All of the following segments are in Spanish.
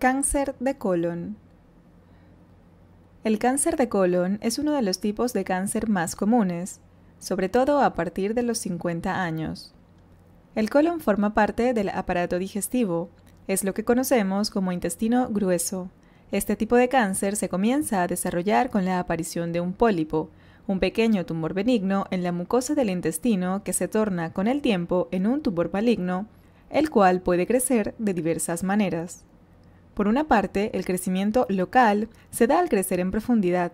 Cáncer de colon. El cáncer de colon es uno de los tipos de cáncer más comunes, sobre todo a partir de los 50 años. El colon forma parte del aparato digestivo, es lo que conocemos como intestino grueso. Este tipo de cáncer se comienza a desarrollar con la aparición de un pólipo, un pequeño tumor benigno en la mucosa del intestino que se torna con el tiempo en un tumor maligno, el cual puede crecer de diversas maneras. Por una parte, el crecimiento local se da al crecer en profundidad.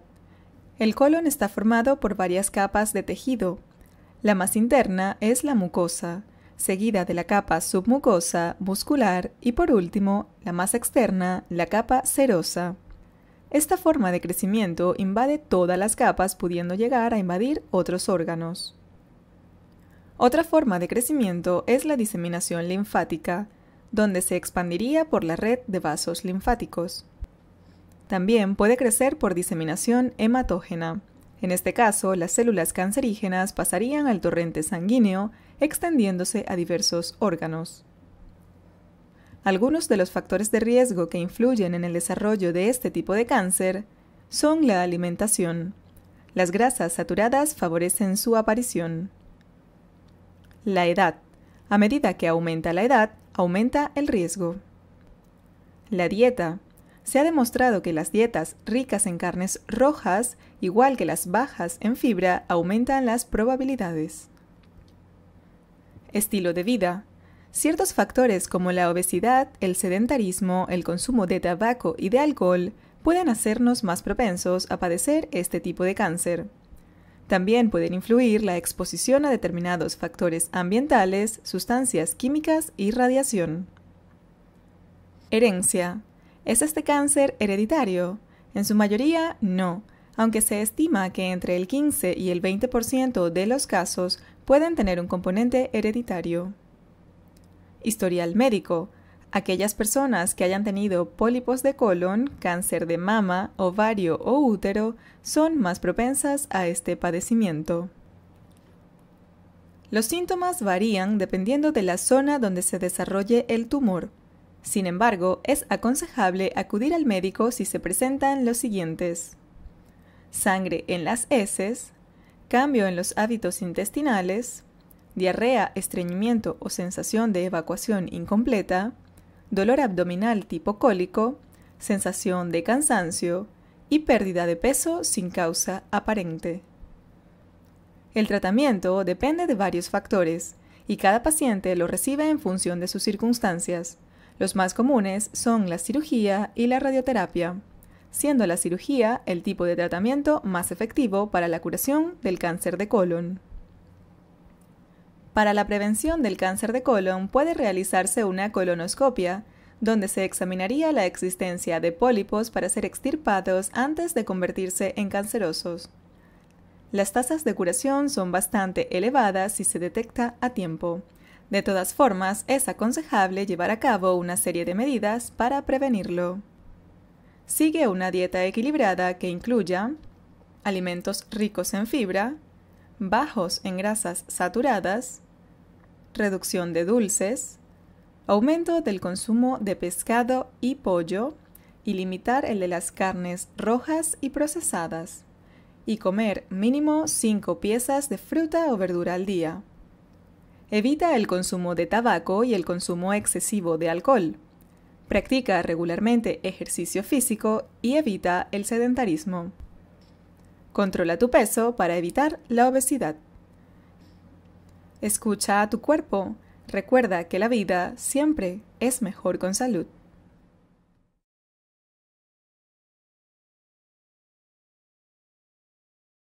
El colon está formado por varias capas de tejido. La más interna es la mucosa, seguida de la capa submucosa, muscular y por último, la más externa, la capa serosa. Esta forma de crecimiento invade todas las capas pudiendo llegar a invadir otros órganos. Otra forma de crecimiento es la diseminación linfática, donde se expandiría por la red de vasos linfáticos. También puede crecer por diseminación hematógena. En este caso, las células cancerígenas pasarían al torrente sanguíneo, extendiéndose a diversos órganos. Algunos de los factores de riesgo que influyen en el desarrollo de este tipo de cáncer son la alimentación. Las grasas saturadas favorecen su aparición. La edad. A medida que aumenta la edad, aumenta el riesgo. La dieta. Se ha demostrado que las dietas ricas en carnes rojas, igual que las bajas en fibra, aumentan las probabilidades. Estilo de vida. Ciertos factores como la obesidad, el sedentarismo, el consumo de tabaco y de alcohol pueden hacernos más propensos a padecer este tipo de cáncer. También pueden influir la exposición a determinados factores ambientales, sustancias químicas y radiación. Herencia. ¿Es este cáncer hereditario? En su mayoría, no, aunque se estima que entre el 15 y el 20% de los casos pueden tener un componente hereditario. Historial médico. Aquellas personas que hayan tenido pólipos de colon, cáncer de mama, ovario o útero son más propensas a este padecimiento. Los síntomas varían dependiendo de la zona donde se desarrolle el tumor. Sin embargo, es aconsejable acudir al médico si se presentan los siguientes. Sangre en las heces, cambio en los hábitos intestinales, diarrea, estreñimiento o sensación de evacuación incompleta, dolor abdominal tipo cólico, sensación de cansancio y pérdida de peso sin causa aparente. El tratamiento depende de varios factores y cada paciente lo recibe en función de sus circunstancias. Los más comunes son la cirugía y la radioterapia, siendo la cirugía el tipo de tratamiento más efectivo para la curación del cáncer de colon. Para la prevención del cáncer de colon puede realizarse una colonoscopia, donde se examinaría la existencia de pólipos para ser extirpados antes de convertirse en cancerosos. Las tasas de curación son bastante elevadas si se detecta a tiempo. De todas formas, es aconsejable llevar a cabo una serie de medidas para prevenirlo. Sigue una dieta equilibrada que incluya alimentos ricos en fibra, bajos en grasas saturadas, reducción de dulces, aumento del consumo de pescado y pollo y limitar el de las carnes rojas y procesadas, y comer mínimo 5 piezas de fruta o verdura al día. Evita el consumo de tabaco y el consumo excesivo de alcohol. Practica regularmente ejercicio físico y evita el sedentarismo. Controla tu peso para evitar la obesidad. Escucha a tu cuerpo. Recuerda que la vida siempre es mejor con salud.